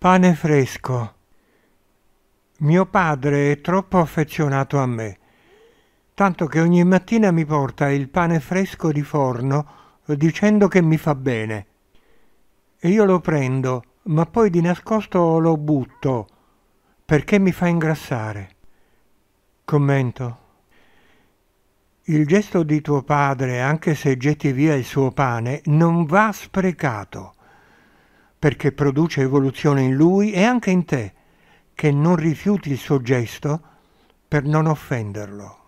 pane fresco. Mio padre è troppo affezionato a me, tanto che ogni mattina mi porta il pane fresco di forno eh, dicendo che mi fa bene. E io lo prendo, ma poi di nascosto lo butto perché mi fa ingrassare. Commento. Il gesto di tuo padre, anche se getti via il suo pane, non va sprecato perché produce evoluzione in lui e anche in te, che non rifiuti il suo gesto per non offenderlo.